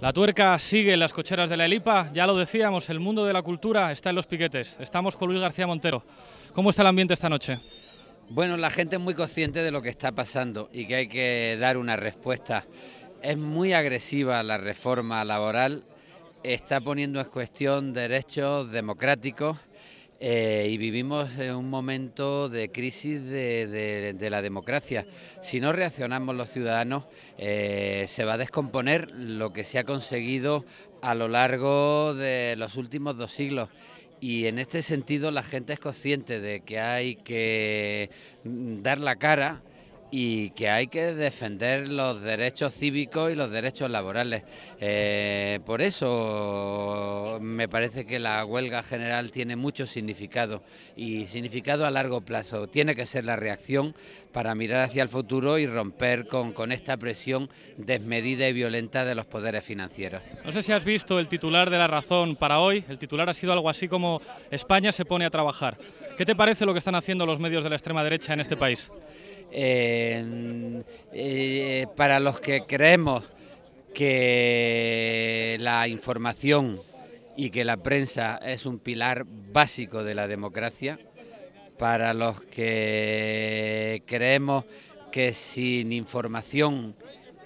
La tuerca sigue en las cocheras de la Elipa, ya lo decíamos, el mundo de la cultura está en los piquetes. Estamos con Luis García Montero. ¿Cómo está el ambiente esta noche? Bueno, la gente es muy consciente de lo que está pasando y que hay que dar una respuesta. Es muy agresiva la reforma laboral, está poniendo en cuestión derechos democráticos eh, y vivimos en eh, un momento de crisis de, la democracia. Si no reaccionamos los ciudadanos, eh, se va a descomponer lo que se ha conseguido a lo largo de los últimos dos siglos. Y en este sentido la gente es consciente de que hay que mm, dar la cara y que hay que defender los derechos cívicos y los derechos laborales. Eh, por eso me parece que la huelga general tiene mucho significado y significado a largo plazo. Tiene que ser la reacción para mirar hacia el futuro y romper con, con esta presión desmedida y violenta de los poderes financieros. No sé si has visto el titular de La Razón para hoy. El titular ha sido algo así como España se pone a trabajar. ¿Qué te parece lo que están haciendo los medios de la extrema derecha en este país? Eh, eh, para los que creemos que la información y que la prensa es un pilar básico de la democracia, para los que creemos que sin información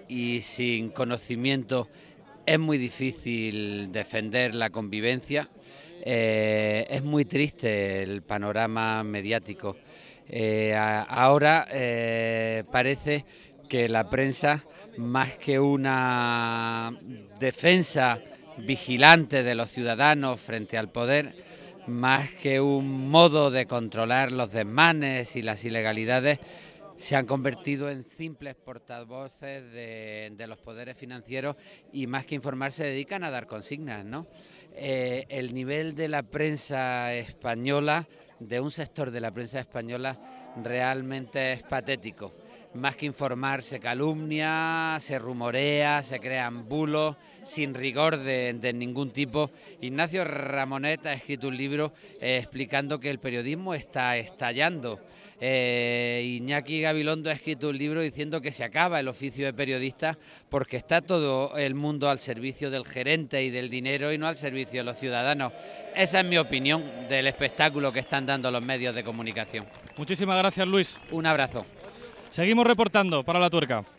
y sin conocimiento es muy difícil defender la convivencia, eh, es muy triste el panorama mediático. Eh, ahora eh, parece que la prensa, más que una defensa vigilante de los ciudadanos frente al poder, más que un modo de controlar los desmanes y las ilegalidades, se han convertido en simples portavoces de, los poderes financieros y más que informarse dedican a dar consignas, ¿no? Eh, el nivel de la prensa española, de un sector de la prensa española, realmente es patético. Más que informar, se calumnia, se rumorea, se crean bulos, sin rigor de, ningún tipo. Ignacio Ramonet ha escrito un libro eh, explicando que el periodismo está estallando. Eh, Iñaki Gabilondo ha escrito un libro diciendo que se acaba el oficio de periodista porque está todo el mundo al servicio del gerente y del dinero y no al servicio los ciudadanos. Esa es mi opinión del espectáculo que están dando los medios de comunicación. Muchísimas gracias Luis. Un abrazo. Seguimos reportando para la tuerca.